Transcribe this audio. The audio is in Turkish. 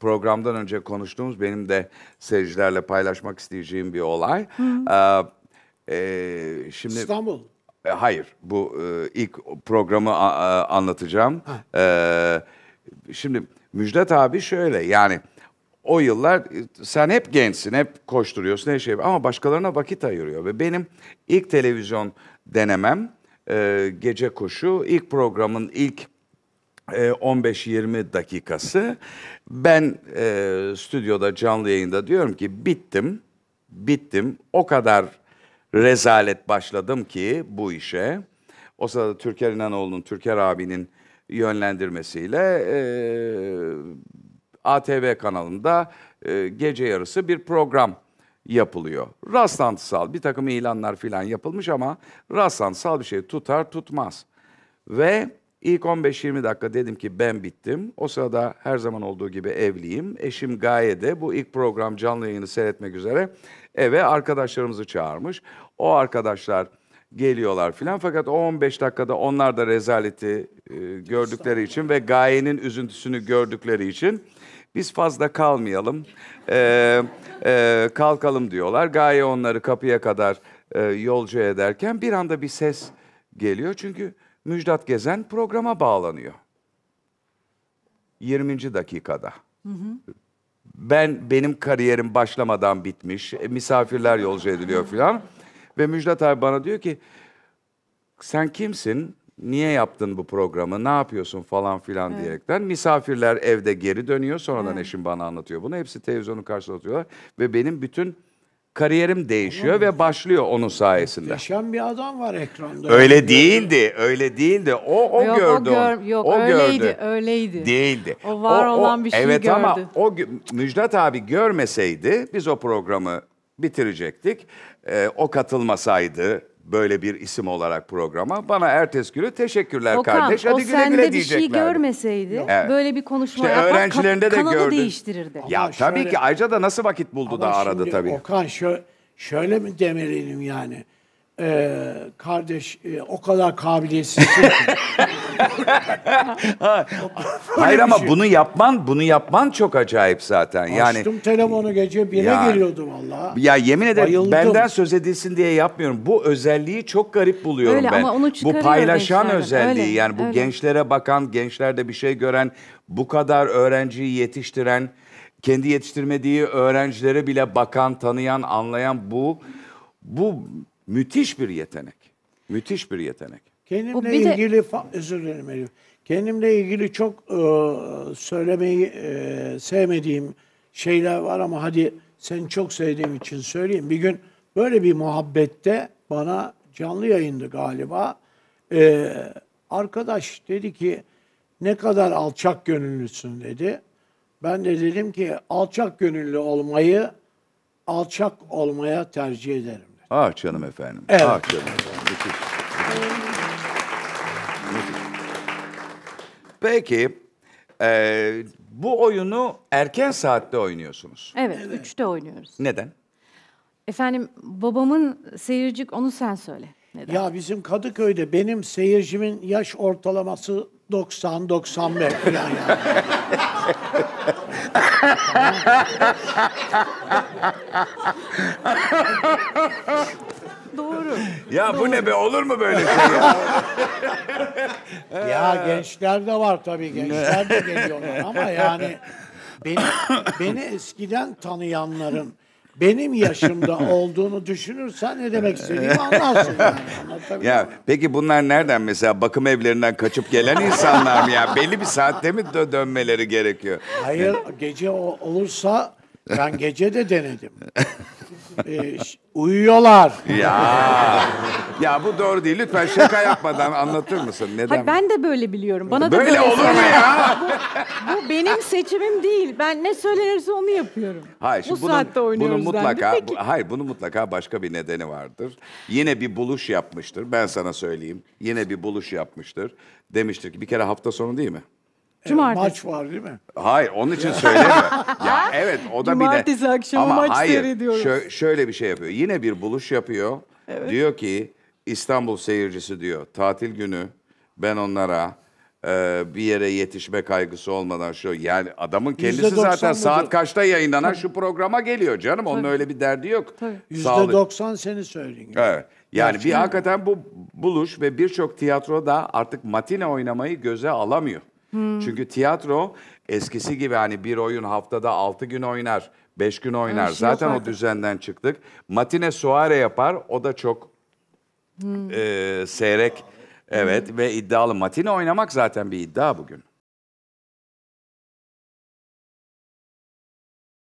programdan önce konuştuğumuz benim de seyircilerle paylaşmak isteyeceğim bir olay. Hı -hı. Ee, e, şimdi İstanbul. E, hayır, bu e, ilk programı anlatacağım. E, şimdi Müjdat abi şöyle yani o yıllar sen hep gençsin, hep koşturuyorsun her şey ama başkalarına vakit ayırıyor ve benim ilk televizyon denemem e, gece koşu ilk programın ilk 15-20 ee, dakikası. Ben e, stüdyoda canlı yayında diyorum ki bittim, bittim. O kadar rezalet başladım ki bu işe. O sırada Türker İnanoğlu'nun, Türker abinin yönlendirmesiyle e, ATV kanalında e, gece yarısı bir program yapılıyor. Rastlantısal bir takım ilanlar filan yapılmış ama rastlantısal bir şey tutar tutmaz. Ve İlk 15-20 dakika dedim ki ben bittim. O sırada her zaman olduğu gibi evliyim. Eşim Gaye de bu ilk program canlı yayını seyretmek üzere eve arkadaşlarımızı çağırmış. O arkadaşlar geliyorlar filan fakat o 15 dakikada onlar da rezaleti e, gördükleri için ve Gaye'nin üzüntüsünü gördükleri için biz fazla kalmayalım, e, e, kalkalım diyorlar. Gaye onları kapıya kadar e, yolcu ederken bir anda bir ses geliyor çünkü Müjdat Gezen programa bağlanıyor. 20. dakikada. Hı hı. Ben benim kariyerim başlamadan bitmiş. E, misafirler yolcu ediliyor filan. Ve Müjdat abi bana diyor ki sen kimsin? Niye yaptın bu programı? Ne yapıyorsun falan filan evet. diyerekten. Misafirler evde geri dönüyor. Sonradan evet. eşim bana anlatıyor bunu. Hepsi televizyonu karşılatıyorlar. Ve benim bütün kariyerim değişiyor Ama ve başlıyor onun sayesinde. Muhteşem bir adam var ekranda. Öyle değildi, öyle değildi. O o yok, gördü. O gör, onu. yok, o öyleydi, gördü. öyleydi. Değildi. O var o, olan o, bir şey evet gördü. Evet ama o Müjdat abi görmeseydi biz o programı bitirecektik. Ee, o katılmasaydı böyle bir isim olarak programa. Bana ertesi günü teşekkürler Okan, kardeş. Hadi güle güle diyecekler. O sende bir şey görmeseydi evet. böyle bir konuşma işte yapmak öğrencilerinde de kanalı gördün. değiştirirdi. Ya ama tabii ki ayrıca da nasıl vakit buldu da aradı tabii. Okan şö şöyle mi demeliyim yani? e, kardeş e, o kadar kabiliyetsizsin Hayır ama şey. bunu yapman, bunu yapman çok acayip zaten. Yani Açtım telefonu gece bire ya, geliyordu valla. Ya yemin ederim Bayıldım. benden söz edilsin diye yapmıyorum. Bu özelliği çok garip buluyorum Öyle, ben. Ama onu bu paylaşan özelliği Öyle, yani bu Öyle. gençlere bakan, gençlerde bir şey gören, bu kadar öğrenciyi yetiştiren, kendi yetiştirmediği öğrencilere bile bakan, tanıyan, anlayan bu bu müthiş bir yetenek. Müthiş bir yetenek. Kendimle bir ilgili de... özür dilerim Elif. Kendimle ilgili çok e, söylemeyi e, sevmediğim şeyler var ama hadi seni çok sevdiğim için söyleyeyim. Bir gün böyle bir muhabbette bana canlı yayındı galiba. E, arkadaş dedi ki ne kadar alçak gönüllüsün dedi. Ben de dedim ki alçak gönüllü olmayı alçak olmaya tercih ederim. Ah canım efendim. Evet. Ağaç ah Hanım efendim. Müthiş. Peki, e, bu oyunu erken saatte oynuyorsunuz. Evet, evet, üçte oynuyoruz. Neden? Efendim, babamın seyircik onu sen söyle. Neden? Ya bizim Kadıköy'de benim seyircimin yaş ortalaması 90-95 falan yani. Doğru. Ya bu ne be olur mu böyle şey ya? ya gençler de var tabii gençler de geliyorlar ama yani beni, beni eskiden tanıyanların benim yaşımda olduğunu düşünürsen ne demek istediğimi anlarsın. Yani. Ya peki bunlar nereden mesela bakım evlerinden kaçıp gelen insanlar mı ya? Belli bir saatte mi dö- dönmeleri gerekiyor? Hayır gece olursa ben gece de denedim. ee, uyuyorlar. Ya ya bu doğru değil. Lütfen şaka yapmadan anlatır mısın? Neden? Hayır, ben de böyle biliyorum. Bana böyle da böyle olur mu ya? bu, bu benim seçimim değil. Ben ne söylenirse onu yapıyorum. Hayır, bu bunun, saatte oynuyoruz. Bunun mutlaka bu, hayır, bunun mutlaka başka bir nedeni vardır. Yine bir buluş yapmıştır. Ben sana söyleyeyim. Yine bir buluş yapmıştır. Demiştir ki bir kere hafta sonu değil mi? Cumartesi. Maç var değil mi? Hayır onun için söyleme. ya evet o da Cumartesi bir de. akşamı Ama maç hayır, Şö şöyle bir şey yapıyor. Yine bir buluş yapıyor. Evet. Diyor ki İstanbul seyircisi diyor. Tatil günü ben onlara e, bir yere yetişme kaygısı olmadan şu yani adamın kendisi zaten saat kaçta yayınlanan Tabii. şu programa geliyor canım. Onun Tabii. öyle bir derdi yok. Yüzde doksan seni söyleyin. Evet. Yani bir hakikaten bu buluş ve birçok tiyatro da artık matine oynamayı göze alamıyor. Hmm. Çünkü tiyatro eskisi gibi hani bir oyun haftada altı gün oynar, beş gün oynar. Şey Zaten o düzenden çıktık. Matine suare yapar. O da çok Hmm. E, seyrek evet ve iddialı. Matine oynamak zaten bir iddia bugün.